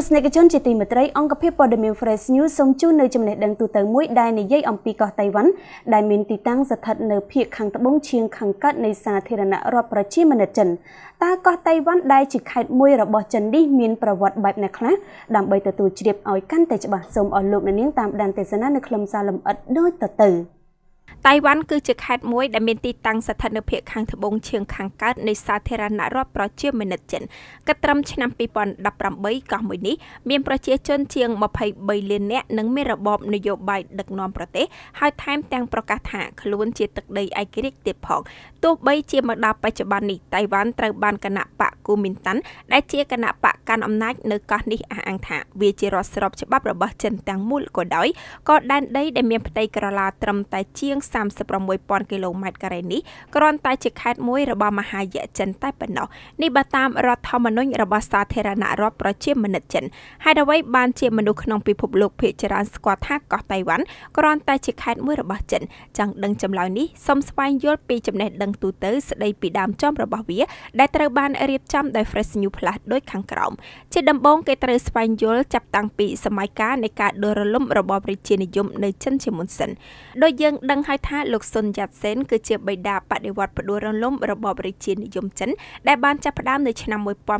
ស្សនិកជនជាទីមេត្រីអង្គភាពព័ត៌មាន Fresh News សូមជូននៅចំណេះដឹងទូទៅមួយដែលនិយាយអំពីកោះតៃវ៉ាន់ដែលមានទីតាំងស្ថិតនៅភូមិខាងត្បូងឈៀងខាងកើតនៃសាធារណរដ្ឋប្រជាមានិតចិនតើកោះតៃវ៉ាន់ដែលជាខេត្តមួយរបស់ចិននេះ មានប្រវត្តិបែបណាខ្លះដើម្បីទទួលជ្រាបឲ្យកាន់តែច្បាស់សូមអស់លោកអ្នកនាងតាមដានទេសនានៅក្នុងសារលំអិតដូចតទៅ។តៃវ៉ាន់គឺជាខេត្តមួយដែលមានទីតាំងស្ថិតនៅភាគខាងត្បូងឈៀងខាងកើតនៃសាធារណរដ្ឋប្រជាមានិតចិនកត្រឹមឆ្នាំ2018កោះមួយនេះមានប្រជាជនជាង23លាននាក់និងមានរបបនយោបាយដឹកនាំប្រទេសហើយថែមទាំងប្រកាសថាខ្លួនជាទឹកដីឯករាជ្យទៀតផងទោះបីជាមកដល់បច្ចុប្បន្ននេះតៃវ៉ាន់ត្រូវបានគណៈបកគូមីនតាន់ដែលជាគណៈបកកាន់អំណាចនៅកោះនេះអះអាងថាវាជារដ្ឋស្របច្បាប់របស់ចិនទាំងមូលក៏ដោយក៏ដែនដីដែលមានផ្ទៃក្រឡាត្រឹមតែជាងង36,000គីឡូម៉ែត្រការ៉េនេះគ្រាន់តែជាខេត្តមួយរបស់មហាយៈចិនតែប៉ុណ្ណោះនេះបើតាមរដ្ឋធម្មនុញ្ញរបស់សាធារណរដ្ឋប្រជាមានិតចិនហើយអ្វីបានជាមនុស្សក្នុងពិភពលោកភាគច្រើនស្គាល់ថាកោះតៃវ៉ាន់គ្រាន់តែជាខេត្តមួយរបស់ចិនចង់ដឹងចម្លើយនេះសូមស្វែងយល់ពីចំណេះដឹងទូទៅស្ដីពីដើមចំរបស់វា ដែលត្រូវបានរៀបចំដោយ Fresh New Plus ដូចខាងក្រោមជាដំបូងគេត្រូវស្វែងយល់ចាប់តាំងពីសម័យកាលនៃការដួលរលំរបបរាជានិយម នៅចិនជាមុនសិនដោយយើងដឹងហើយថាលោកសុនយ៉ាតសេនគឺជាបិតាបដិវត្តផ្ដួលរំលំ របបរាជានិយមចិនដែលបានចាប់ផ្ដើមនៅឆ្នាំ1911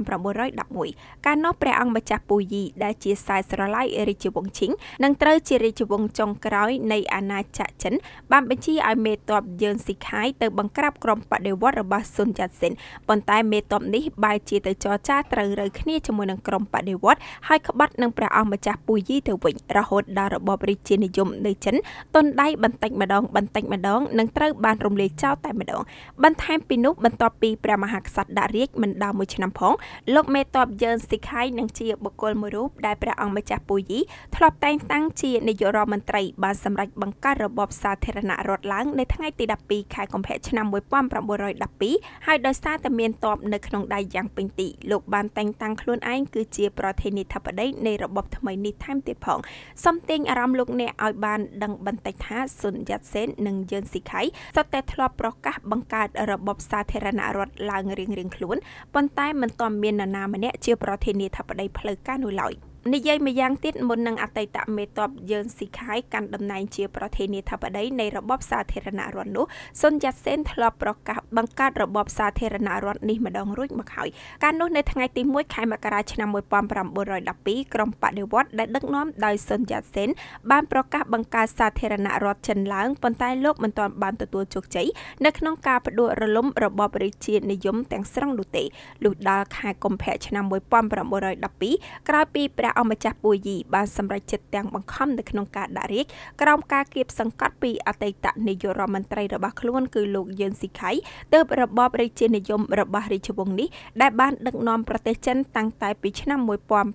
កាលនោះព្រះអង្គម្ចាស់ពូយីដែលជាខ្សែស្រឡាយរាជវង្សឈិងនិងត្រូវជារាជវង្សចុងក្រោយនៃអាណាចក្រចិន បានបញ្ជាឲ្យមេតបយឺនស៊ីខាយទៅបង្ក្រាបក្រុមបដិវត្តរបស់សុនយ៉ាតសេនប៉ុន្តែមេតបនេះបែរជាទៅចរចាត្រូវរើគ្នាជាមួយនឹងក្រុមបដិវត្តហើយក្បត់នឹងព្រះអង្គម្ចាស់ពូយីទៅវិញរហូតដល់របបរាជានិយមនៅចិនតនដៃបន្តិចម្ដងបន្តិចម្ដងនឹងត្រូវបានរំលាយចោលតែម្ដងបន្ថែមពីនោះបន្ទាប់ពីព្រះមហាក្សត្រដាក់រាជមិនដល់មួយឆ្នាំផងលោកមេតបយើងស៊ីខៃនឹងជាបុគ្គលមួយរូបដែលព្រះអង្គម្ចាស់ពូយីធ្លាប់តែងតាំងជានាយករដ្ឋមន្ត្រីបានសម្រេចបង្កើតរបបសាធារណរដ្ឋឡើងនៅថ្ងៃទី12ខែកុម្ភៈឆ្នាំ1912ហើយដោយសារតែមានតបនៅក្នុងដៃយ៉ាងពេញទីលោកបានតែងតាំងខ្លួនឯងគឺជាប្រធានាធិបតីនៃរបបថ្មីនេះថែមទៀតផងសំទិញអារម្មណ៍លោកអ្នកឲ្យបានដឹងបន្តិចថាសុនយ៉ាត់សេនននិងយើងស៊ីខៃសុទ្ធតែធ្លាប់ប្រកាសបង្កើតរបបសាធារណរដ្ឋឡើងរៀងៗខ្លួនប៉ុន្តែមិនទាន់មាននរណាម្នាក់ជា ប្រធានាធិបតីផ្លូវការនោះឡើយ។និយាយម្យ៉ាងទៀតមុននឹងអតីតមេតបយើងស៊ីខាយកាន់តំណែងជាប្រធានាធិបតីនៃរបបសាធារណរដ្ឋនោះសុនយ៉ាសេនធ្លាប់ប្រកាសបង្កើតរបបសាធារណរដ្ឋនេះម្ដងរួចមកហើយកាលនោះនៅថ្ងៃទី1ខែមករាឆ្នាំ1912ក្រុមបដិវត្តដែលដឹកនាំដោយសុនយ៉ាសេនបានប្រកាសបង្កើតសាធារណរដ្ឋចិនឡើងប៉ុន្តែលោកមិនទាន់បានទទួលជោគជ័យនៅក្នុងការបដិវត្តរលំរបបរាជានិយមទាំងស្រុងនោះទេលុះដល់ខែកុម្ភៈឆ្នាំ1912ក្រោយពីព្រះអង្គម្ចាស់ពូយីបានសម្រេចចិត្តទាំងបង្ខំនៅក្នុងការដាក់រាជក្រោមការគៀបសង្កត់ពីអតីតនាយករដ្ឋមន្ត្រីរបស់ខ្លួនគឺលោកយិនស៊ីខៃទើបរបបរាជានិយមរបស់រាជវង្សនេះដែលបានដឹកនាំប្រទេសចិនតាំងតែពីឆ្នាំ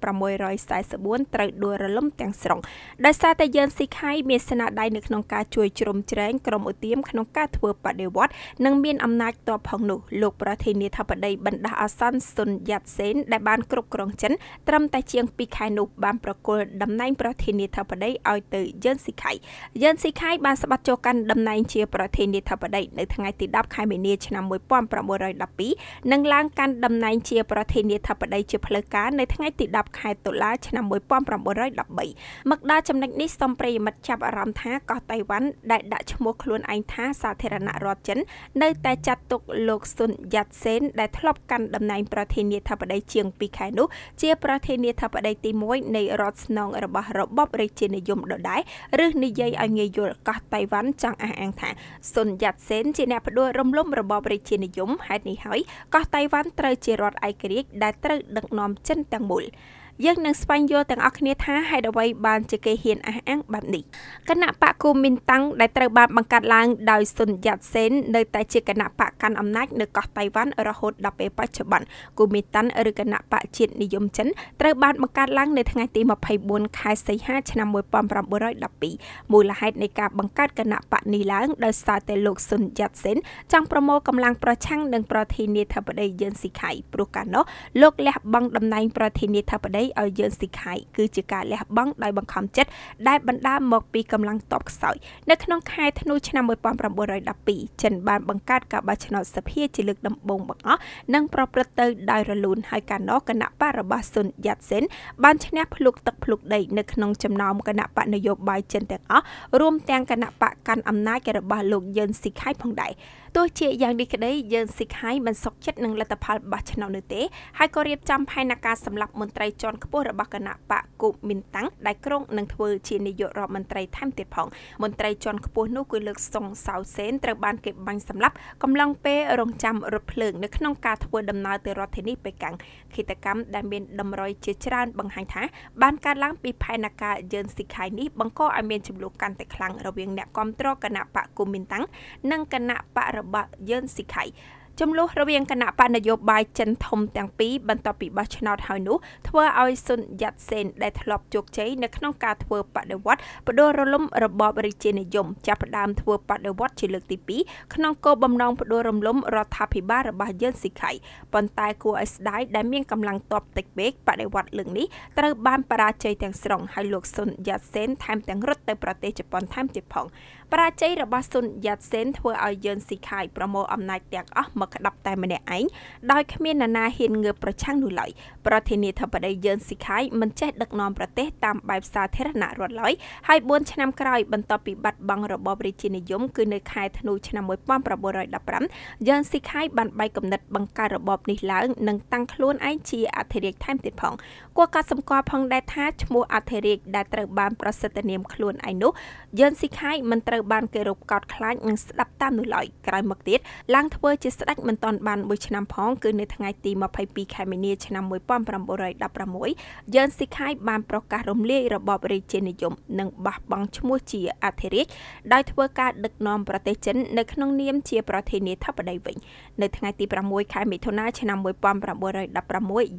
1644ត្រូវដួលរលំទាំងស្រុងដោយសារតែយិនស៊ីខៃមានស្នាដៃនៅក្នុងការជួយជ្រោមជ្រែងក្រុមឧទាមក្នុងការធ្វើបដិវត្ត និងមានអំណាចតបផងនោះលោកប្រធានាធិបតីបណ្ដាអាសន្នស៊ុនយ៉ាត់សេនដែលបានគ្រប់គ្រងចិនត្រឹមតែជាង2ខែនោះបានប្រគល់តំណែងប្រធានាធិបតីឲ្យទៅយិនស៊ីខៃយិនស៊ីខៃបានស្បាត់ចូលកាន់តំណែងជាប្រធានាធិបតីនៅថ្ងៃទី10ខែមីនាឆ្នាំ1912និងឡើងកាន់តំណែងជាប្រធានាធិបតីជាផ្លូវការនៅថ្ងៃទី10ខែតុលាឆ្នាំ1913មកដល់ចំណុចនេះសំប្រិយមិត្តចាប់អារម្មណ៍ថាកោះតៃវ៉ាន់ដែលដាក់ឈ្មោះខ្លួនឯងថាសាធារណរដ្ឋចិននៅតែចាត់ទុកលោកស៊ុនយ៉ាត់សេនដែលធ្លាប់កាន់តំណែងប្រធានាធិបតីជាង2ខែនោះជាប្រធានាធិបតីទី1នៃរដ្ឋស្នងរបស់របបរាជានិយមដដែលឬនិយាយឲ្យងាយយល់កោះតៃវ៉ាន់ចង់អះអាងថាសុនយ៉ាត់សេនជាអ្នកផ្ដួលរំលំរបបរាជានិយមហេតុនេះហើយកោះតៃវ៉ាន់ត្រូវជារដ្ឋឯករាជ្យដែលត្រូវដឹកនាំចិនទាំងមូល។យើងនឹងស្វែងយល់ទាំងអស់គ្នាថាហេតុអ្វីបានជាគេហ៊ានអះអាងបែបនេះគណៈបកគូមីនតាំងដែលត្រូវបានបង្កើតឡើងដោយសុនយ៉ាត់សេននៅតែជាគណៈបកកាន់អំណាចនៅកោះតៃវ៉ាន់រហូតដល់ពេលបច្ចុប្បន្នគូមីនតាំងឬគណៈបកជាតិនិយមចិនត្រូវបានបង្កើតឡើងនៅថ្ងៃទី24ខែសីហាឆ្នាំ1912មូលហេតុនៃការបង្កើតគណៈបកនេះឡើងដោយសារតែលោកសុនយ៉ាត់សេនចង់ប្រមូលកម្លាំងប្រឆាំងនឹងប្រធានាធិបតីយិនស៊ីខៃព្រោះកាលនោះលោកលះបង់តំណែងប្រធានាធិបតីឲ្យយើងស៊ីខាយគឺជាការលះបង់ដោយបង្ខំចិត្តដែលបណ្ដាលមកពីកម្លាំងតបខ្សោយនៅក្នុងខែធ្នូឆ្នាំ1912ចិនបានបង្កើតការបោះឆ្នោតសភាជាលើក ដំបូងបង្អស់និងប្រព្រឹត្តទៅដោយរលូនហើយកាលនោះគណៈបករបស់ស៊ុនយ៉ាត់សិនបានឈ្នះភ្លុកទឹកភ្លុកដី នៅក្នុងចំណោមគណៈបកនយោបាយចិនទាំងអស់រួមទាំងគណៈបកកាន់អំណាចរបស់លោកយិនស៊ីខាយផងដែរទោះជាយ៉ាងនេះក្តីយើងស៊ីខៃមិនសុខចិត្តនឹងលទ្ធផលបោះឆ្នោតនោះទេហើយក៏រៀបចំផែនការសម្លាប់មន្ត្រីជាន់ខ្ពស់របស់គណៈបកគូមីនតាំងដែលក្រុងនឹងធ្វើ ជានាយករដ្ឋមន្ត្រីថែមទៀតផងមន្ត្រីជាន់ខ្ពស់នោះគឺលើកសុងសៅសេនត្រូវបានគេបាញ់សម្លាប់កំឡុងពេលរងចាំរថភ្លើងនៅក្នុងការធ្វើដំណើរទៅរដ្ឋធានីប៉េកាំងឃាតកម្មដែលមានតម្រុយជាច្រើនបង្ហាញថា បានកើតឡើងពីផែនការយឺនស៊ីខៃនេះបង្កឲ្យមានចំនួនកាន់តែខ្លាំងរវាងអ្នកគ្រប់គ្រងគណៈបកគូមីនតាំងនិងគណៈបករបស់យិនស៊ីខៃចំនួនរវាងគណៈបកនយោបាយចិនធំទាំងពីរបន្ទាប់ពីបោះឆ្នោតហើយនោះធ្វើឲ្យសុនយ៉ាត់សេនដែលធ្លាប់ជោគជ័យនៅក្នុងការធ្វើបដិវត្តបដូររលំរបបរាជានិយមចាប់ផ្ដើមធ្វើបដិវត្តជាលើកទី2ក្នុងគោលបំណងបដូររំលំរដ្ឋាភិបាលរបស់យិនស៊ីខៃប៉ុន្តែគួរឲ្យស្ដាយដែលមានកម្លាំងតបតិចពេកបដិវត្តលើកនេះត្រូវបានបរាជ័យទាំងស្រុងហើយលោកសុនយ៉ាត់សេន ថែមទាំងរត់ទៅប្រទេសជប៉ុនថែមទៀតផងបរាជ័យរបស់ស៊ុនយ៉ាតសេនធ្វើឲ្យយឺនស៊ីខាយប្រមូលអំណាចទាំងអស់មកក្តាប់តែម្នាក់ឯងដោយគ្មាននរណាហ៊ានងើបប្រឆាំងនោះឡើយប្រធានាធិបតីយឺនស៊ីខាយមិនចេះដឹកនាំប្រទេសតាមបែបសាធារណរដ្ឋឡើយហើយ4ឆ្នាំក្រោយបន្ទាប់ពីបាត់បង់របបរាជានិយម គឺនៅខែធ្នូឆ្នាំ1915យឺនស៊ីខាយបានបែកគំនិតបង្កើតរបបនេះឡើងនិងតាំងខ្លួនឯងជាអធិរាជថែមទៀតផងគួរកត់សម្គាល់ផងដែរថាឈ្មោះអធិរាជដែលត្រូវបានប្រសិទ្ធនាមខ្លួនឯងនោះយឺនស៊ីខាយមិនត្រូវត្រូវបានគេរកកោតខ្លាចនិងស្ដាប់តាមនោះឡើយក្រោយមកទៀតឡើងធ្វើជាស្ដេចមិនទាន់បានមួយឆ្នាំផងគឺនៅថ្ងៃទី22ខែមីនាឆ្នាំ1916យ៉ឺនស៊ីខៃបានប្រកាសរំលាយរបបរាជានិយមនិងបះបង់ឈ្មោះជាអធិរាជដោយធ្វើការដឹកនាំប្រទេសចិននៅក្នុងនាមជាប្រធានាធិបតីវិញនៅថ្ងៃទី6ខែមិថុនាឆ្នាំ1916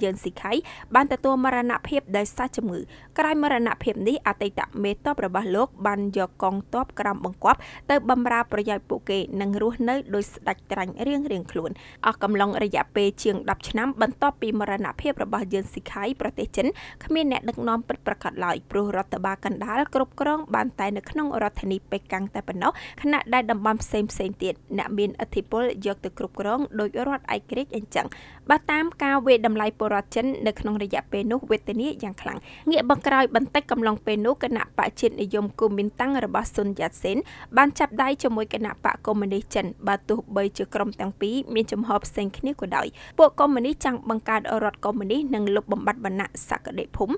យ៉ឺនស៊ីខៃបានទទួលមរណភាពដោយសារជំងឺក្រោយមរណភាពនេះអតីតមេតបរបស់លោកបានយកកងទ័ពក្រំបង្គាប់ទៅបម្រើប្រយោជន៍ពួកគេនិងរស់នៅដោយស្ដេចត្រាញ់រៀងរៀងខ្លួនអស់កំឡុងរយៈពេលជាង10ឆ្នាំបន្ទាប់ពីមរណភាពរបស់យឿនស៊ីខៃប្រទេសចិនគ្មានអ្នកដឹកនាំពិតប្រាកដឡើយព្រោះរដ្ឋបាលកណ្ដាលគ្រប់គ្រងបានតែនៅក្នុង រដ្ឋធានីប៉េកាំងតែប៉ុណ្ណោះខណៈដែលតំបន់ផ្សេងផ្សេងទៀតអ្នកមានឥទ្ធិពលយកទៅគ្រប់គ្រងដោយរដ្ឋឯករាជ្យអញ្ចឹងបើតាមការវេតម្លៃពលរដ្ឋចិននៅក្នុងរយៈពេលនោះវេទនាយ៉ាងខ្លាំងងាកបកក្រោយបន្តិចកំឡុងពេលនោះគណៈបច្ចិតនិយមគូមីនតាំងរបស់សុនយ៉ាតសេននបានចាប់ដៃជាមួយគណៈបកកុម្មុយនីសចិនបើទោះបីជាក្រុមទាំងពីរមានចំហផ្សេងគ្នាក៏ដោយពួកកុម្មុយនីសចង់បង្កើតរដ្ឋកុម្មុយនីសនិងលុបបំបាត់វណ្ណៈសក្តិភូមិ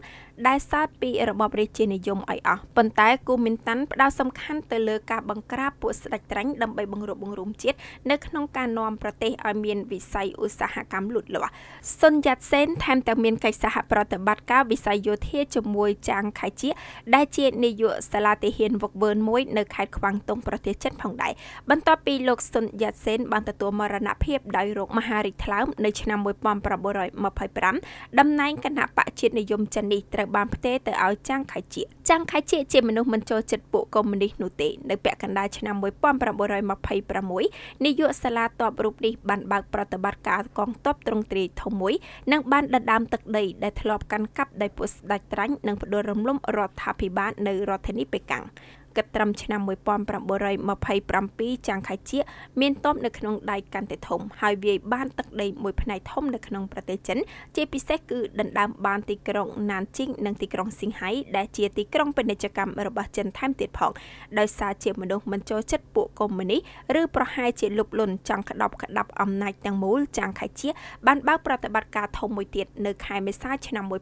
ដែលសារពីរបបរាជានិយមឲ្យអស់ប៉ុន្តែគូមីនតាន់ផ្ដោតសំខាន់ទៅលើការបង្ក្រាបពួកស្ដេចត្រាញ់ដើម្បីបង្រួបបង្រួមជាតិនៅក្នុងការនាំប្រទេសឲ្យមានវិស័យឧស្សាហកម្មលូតលាស់សុនយ៉ាតសេនថែមទាំងមានកិច្ចសហប្រតិបត្តិការវិស័យយោធាជាមួយចាងខៃជាដែលជានាយកសាលាទាហានវឹកវើនមួយនៅខេត្តខេត្តខ្វាំងតុងប្រទេសចិនផងដែរបន្ទាប់ពីលោកសុនយ៉ាតសេន បានទទួលមរណភាពដោយរោគមហារីកថ្លើមនៅឆ្នាំ1925តំណែងគណៈបកជាតិនិយមចិននេះត្រូវបានផ្ទេរទៅឲ្យចាងខៃជៀកចាងខៃជៀកជាមនុស្សមិនចូលចិត្តពួកកុម្មុយនីសនោះទេនៅពាក់កណ្ដាលឆ្នាំ1926នាយកសាលាតបរូបនេះបានបើកប្រតិបត្តិការ កងទ័ពទ្រង់ទ្រាយធំមួយនិងបានដណ្ដើមទឹកដី ដែលធ្លាប់កាន់កាប់ដោយពួកស្ដេចត្រាញ់និងផ្ដួលរំលំ រដ្ឋាភិបាលនៅរដ្ឋធានីប៉េកាំងគិតត្រឹមឆ្នាំ1927ចាំងខៃជៀកមានតបនៅក្នុងដៃកាន់តែធំហើយវាយបានទឹកដីមួយផ្នែកធំនៅក្នុងប្រទេសចិនជាពិសេសគឺដណ្ដើមបានទីក្រុងណានជីងនិងទីក្រុងស៊ីងហៃដែលជាទីក្រុងពាណិជ្ជកម្មរបស់ចិនថែមទៀតផងដោយសារជាមនុស្សមិនចូលចិត្តពួកកុម្មុយនីសឬប្រហែលជាលុបលុនចង់ក្តោបក្តាប់អំណាចទាំងមូលចាំងខៃជៀកបានបើកប្រតិបត្តិការធំមួយទៀតនៅខែមេសាឆ្នាំ1927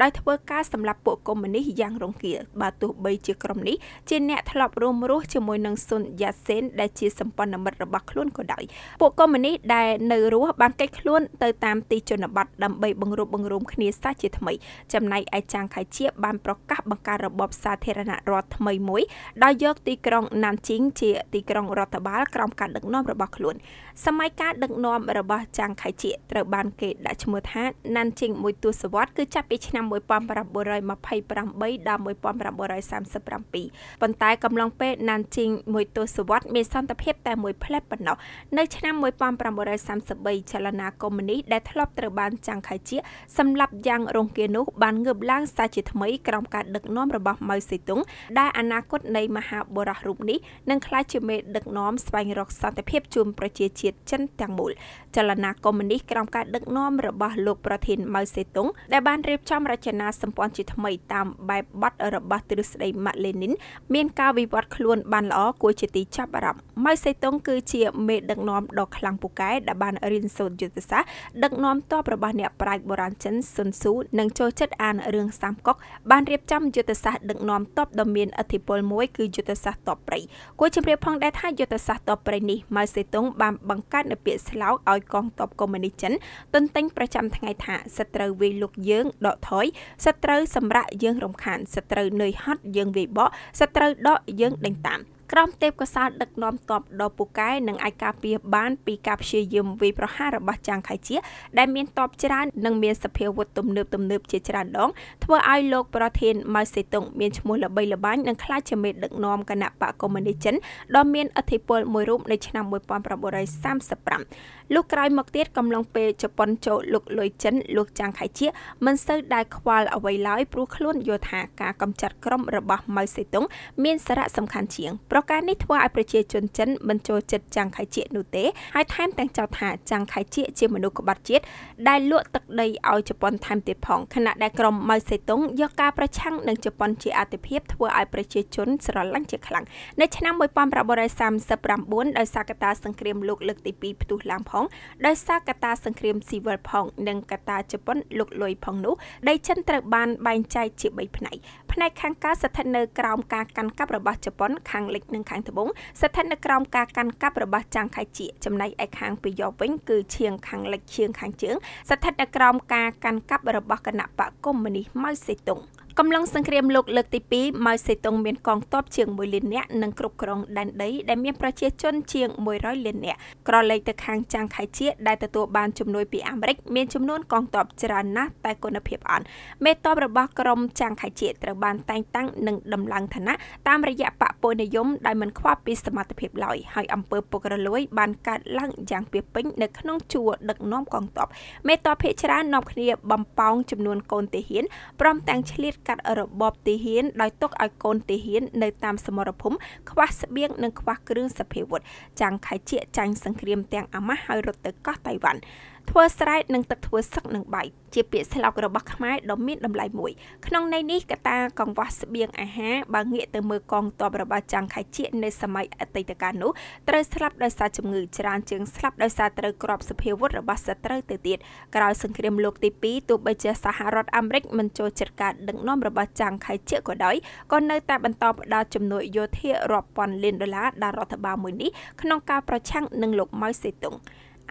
ដោយធ្វើការសម្លាប់ពួកកុម្មុយនីសយ៉ាងរង្គាលបើទោះបីជាក្រុមនេះជាអ្នកធ្លាប់រួមរស់ជាមួយនឹងសុនយ៉ាសេនដែលជាសម្ព័ន្ធមិត្តរបស់ខ្លួនក៏ដោយពួកកុម្មុយនីសដែលនៅរស់បានកិច្ចខ្លួនទៅតាមទីជនបទដើម្បីបង្រួបបង្រួមគ្នាសាជាថ្មី ចំណែកឯចាងខៃជាបានប្រកាសបង្កើតរបបសាធារណរដ្ឋថ្មីមួយដោយយកទីក្រុងណានជីងជាទីក្រុងរដ្ឋបាលក្រោមការដឹកនាំរបស់ខ្លួនសម័យកាលដឹកនាំរបស់ចាងខៃជៀកត្រូវបានគេដាក់ឈ្មោះថាណាន់ជីងមួយទសវត្សគឺចាប់ពីឆ្នាំ1928ដល់1937ប៉ុន្តែកំឡុងពេលណាន់ជីងមួយទសវត្សមានសន្តិភាពតែមួយផ្លែប៉ុណ្ណោះនៅឆ្នាំ1933ចលនាកុម្មុយនីសដែលធ្លាប់ត្រូវបាន ចាងខៃជៀកសម្លាប់យ៉ាងរង្គាលនោះបានងើបឡើងសារជាថ្មីក្រោមការដឹកនាំរបស់ម៉ៅសេតុងដែលអនាគតនៃមហាបុរសរូបនេះនឹងក្លាយជាមេដឹកនាំស្វែងរកសន្តិភាពជូនប្រជាជាតិជាតិចិនទាំងមូលចលនាកុម្មុយនីសក្រោមការដឹកនាំរបស់លោកប្រធានម៉ៅសេតុងដែលបានរៀបចំរចនាសម្ព័ន្ធជាថ្មីតាមបែបបទរបស់ទ្រឹស្ដីម៉ាក់លេនីនមានការវិវត្តខ្លួនបាន ល្អគួរជាទីចាប់អារម្មណ៍ម៉ៅសេតុង គឺជាមេដឹកនាំដ៏ខ្លាំងពូកែដែលបានរៀនសូត្រយុទ្ធសាស្ត្រដឹកនាំតបរបស់អ្នកប្រាជ្ញបុរាណចិនស៊ុនស៊ូនិងចូលចិត្តអានរឿងសាមកុកបានរៀបចំយុទ្ធសាស្ត្រដឹកនាំតបដ៏មានឥទ្ធិពលមួយគឺយុទ្ធសាស្ត្រតបព្រៃគួរជម្រាបផងដែរថាយុទ្ធសាស្ត្រតបព្រៃនេះម៉ៅសេតុងបានបង្បង្កើតនៅពាក្យស្លោកឲ្យកងទ័ពកុម្មុយនីសចិន ទន្ទិញប្រចាំថ្ងៃថា សត្រូវវាយលុកយើងដកថយសត្រូវសម្រាប់យើងរំខាន សត្រូវនឿយហត់យើងវាយបកសត្រូវដកយើងដេញតាមក្រមទេពកសោដឹកនាំតបដ៏ពូកែនិងអាចការពារបានពីការព្យាយាមវាយប្រហាររបស់ចាងខៃជាដែលមានតបច្រើននិងមានសភាវុធទំនើបទំនើបជាច្រើនដងធ្វើឲ្យលោកប្រធានម៉ៅសេតុងមានឈ្មោះល្បីល្បាញនិងខ្លាចជាមេដឹកនាំគណៈបកកុម្មុយនីសចិនដ៏មានឥទ្ធិពលមួយរូបនៅឆ្នាំ1935លុះក្រោយមកទៀតកំឡុងពេលជប៉ុនចូលលុកលុយចិនលោកចាងខៃជា មិនសូវដែលខ្វល់អ្វីឡើយព្រោះខ្លួនយល់ថាការកម្ចាត់ក្រុមរបស់ម៉ៅសេតុង មានសារៈសំខាន់ជាងប្រប្រការនេះធ្វើឲ្យប្រជាជនចិនមិនចូលចិត្តចាងខៃជៀកនោះទេ ហើយថែមទាំងចោទថាចាងខៃជៀកជាមនុស្សក្បត់ជាតិដែលលក់ទឹកដីឲ្យជប៉ុនថែមទៀតផងខណៈដែលក្រុមម៉ៅសេតុងយកការប្រឆាំងនឹងជប៉ុនជាអាទិភាពធ្វើឲ្យប្រជាជនស្រឡាញ់ជាខ្លាំងនៅឆ្នាំ1939ដោយសារកត្តាសង្គ្រាមលោកលើកទី2ផ្ទុះឡើងផងដោយសារកត្តាសង្គ្រាមស៊ីវិលផង និងកត្តាជប៉ុនលុកលុយផងនោះដីចិនត្រូវបានបែងចែកជា3ផ្នែកផ្នែកខាងកើតស្ថិតនៅក្រោមការកាន់កាប់របស់ជប៉ុនខាងលិចនិងខាងត្បូងស្ថិតនៅក្រោមការកាន់កាប់របស់ចាងខៃជីចំណែកឯខាងពីយ៉វិញគឺឈៀងខាងលិចឈៀងខាងជើងស្ថិតនៅក្រោមការកាន់កាប់របស់គណៈបកកុម្មុយនីសម៉ៅសេតុង។កម្លាំងសង្គ្រាមលោកលើកទី2ម៉ៅសេតុងមានកងទ័ពជាង1លាននាក់និងគ្រប់គ្រងដែនដីដែលមានប្រជាជនជាង100លាននាក់ក្រឡេកទៅខាងចាងខៃជាដែលទទួលបានជំនួយពីអាមេរិក មានចំនួនកងទ័ពច្រើនណាស់តែគុណភាពអត់មេតបរបស់ក្រុមចាងខៃជាត្រូវបានតែងតាំងនិងដំឡើងឋានៈតាមរយៈបពពលនិយមដែលមិនខ្វះពីសមត្ថភាពឡើយហើយអង្គើពុករលួយបានកើតឡើងយ៉ាងពីពេញ នៅក្នុងជួរដឹកនាំកងទ័ពមេតបភាគច្រើននាំគ្នា បំប៉ោងចំនួន កូនទាហានព្រមទាំងឆ្លៀតកាត់របបទីហ៊ានដោយទុកឲ្យកូនទីហ៊ាននៅតាមសមរភូមិខ្វះស្បៀងនិងខ្វះគ្រឿងសភាវុធចាំងខៃជាចាញ់សង្គ្រាមទាំងអាម៉ាស់ហើយរត់ទៅកោះតៃវ៉ាន់ធ្វើស្រែកនិងទឹកធ្វើសឹកនិងបែកជាពាក្យស្លោករបស់ខ្មែរដ៏មានតម្លៃមួយក្នុងន័យនេះកតាកង្វះស្បៀងអាហារបើងាកទៅមើលកងទ័ពរបស់ចាងខៃជៀកនៅសម័យអតីតកាលនោះត្រូវស្លាប់ដោយសារជំងឺច្រើនជាងស្លាប់ដោយសារត្រូវក្របសភាវុធរបស់សត្រូវទៅទៀតក្រោយសង្គ្រាមលោកទី2ទោះបីជាសហរដ្ឋអាមេរិកមិនចូលចិត្តការដឹកនាំរបស់ចាងខៃជៀកក៏ដោយក៏នៅតែបន្តផ្តល់ជំនួយយោធារាប់ពាន់លានដុល្លារដល់រដ្ឋបាលមួយនេះក្នុងការប្រឆាំងនឹងលោកម៉ៅសេតុង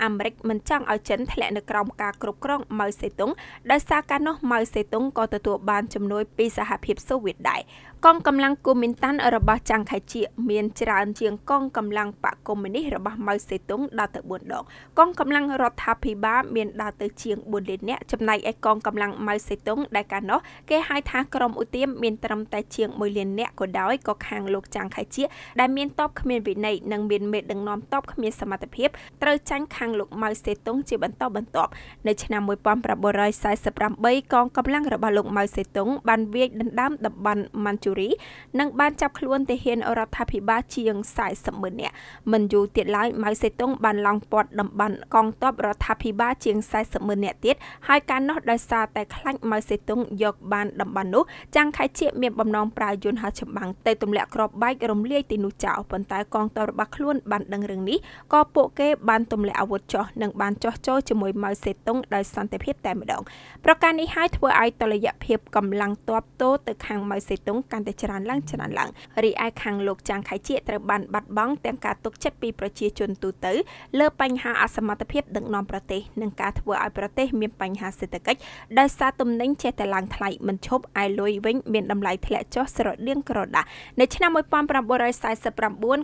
អាមេរិកមិនចង់ឲ្យចិនធ្លាក់នៅក្រោមការគ្រប់គ្រងម៉ៅសេតុងដោយសារកាលនោះម៉ៅសេតុងក៏ទទួលបានជំនួយពីសហភាពសូវៀតដែរកងកម្លាំងគូមីនតាន់របស់ចាងខៃជៀកមានច្រើនជាងកងកម្លាំងបកកុម្មុយនីសរបស់ម៉ៅសេតុងដល់ទៅ4ដងកងកម្លាំងរដ្ឋាភិបាលមានដល់ទៅជាង4លាននាក់ចំណែកឯកងកម្លាំងម៉ៅសេតុងដែលកាលនោះគេហៅថាក្រុមឧទាមមានត្រឹមតែជាង1លាននាក់ក៏ដោយក៏ខាងលោកចាងខៃជៀកដែលមានតបគ្មានវិន័យនិងមានមេដឹកនាំតបគ្មានសមត្ថភាពត្រូវចាញ់ខាងលោកម៉ៅសេតុងជាបន្តបន្ទាប់នៅឆ្នាំ1948កងកម្លាំងរបស់លោកម៉ៅសេតុងបានវាយដណ្ដើមតំបន់ម៉ាន់ជូរីនិងបានចាប់ខ្លួនទាហានរដ្ឋាភិបាលជាង40ម៉ឺននាក់មិនយូរទៀតឡើយម៉ៅសេតុងបានឡងពាត់តំបន់កងទ័ពរដ្ឋាភិបាលជាង40ម៉ឺននាក់ទៀតហើយការនោះដោយសារតែខ្លាញ់ម៉ៅសេតុង យក បានតំបន់នោះចាងខៃជាមានបំណងប្រើយន្តហោះចម្បាំងទៅទម្លាក់គ្រាប់បែករំលាយទីនោះចោលប៉ុន្តែកងទ័ពរបស់ខ្លួនបានដឹងរឿងនេះក៏ពួកគេបានទម្លាក់អាវុធចោះនិងបានចោះចូលជាមួយម៉ៅសេតុងដោយសន្តិភាពតែម្ដង ប្រការនេះហើយធ្វើឲ្យតលយៈភាពកម្លាំងទ័ពតូទៅខាងម៉ៅសេតុងកាកាន់តែច្រើនឡើងច្រើនឡើងរីឯខាងលោកចាងខៃជៀកត្រូវបានបាត់បង់ទាំងការទុកចិត្តពីប្រជាជនទូទៅលើបញ្ហាអសមត្ថភាពដឹកនាំប្រទេសនិងការធ្វើឲ្យប្រទេស មានបញ្ហាសេដ្ឋកិច្ចដោយសារទំនិញចេះតែឡើងថ្លៃមិនឈប់ឲ្យលុយវិញ មានតម្លៃធ្លាក់ចុះស្រដៀងក្រដាស់នៅឆ្នាំ1949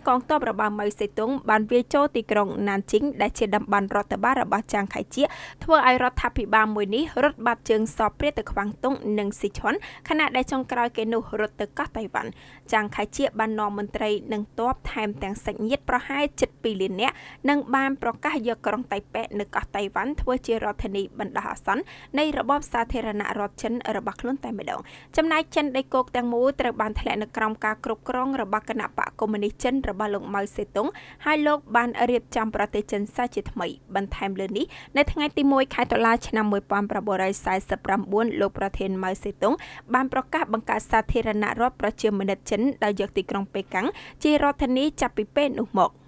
កងទ័ពរបស់ម៉ៅសេតុងបានវាយចូលទីក្រុងណានជីងដែលជាតំបន់រដ្ឋបាលរបស់ចាងខៃជៀកធ្វើឲ្យរដ្ឋាភិបាលមួយនេះរត់បាត់ជើងសពព្រាតទៅខ្វាងតុងនិងស៊ីឈុនខណៈដែលចុងក្រោយគេនោះរត់ទៅទៅកោះតៃវ៉ាន់ចាងខៃជា បាននាំមន្ត្រីនិងទ័ពថែមទាំងសាច់ញាតិប្រហែល72លាននាក់និងបានប្រកាស យកក្រុងតៃប៉េនៅកោះតៃវ៉ាន់ធ្វើជារដ្ឋធានីបណ្ដោះអាសន្ននៃរបបសាធារណរដ្ឋចិនរបស់ខ្លួនតែម្ដងចំណែកចិនដីគោកទាំងមូលត្រូវបានធ្លាក់នៅក្រោមការគ្រប់គ្រង របស់គណៈបកកុម្មុយនីសចិនរបស់លោកម៉ៅសេតុងហើយលោកបានរៀបចំប្រទេសចិនសាជាថ្មីបន្ថែមលើនេះនៅថ្ងៃទី1ខែតុលាឆ្នាំ1949លោកប្រធានម៉ៅសេតុង បានប្រកាសបង្កើតសាធារណរដ្ឋប្រជាមានិតចិនដែលយក ទីក្រុងប៉េកាំងជារដ្ឋធានីចាប់ពីពេលនោះមក។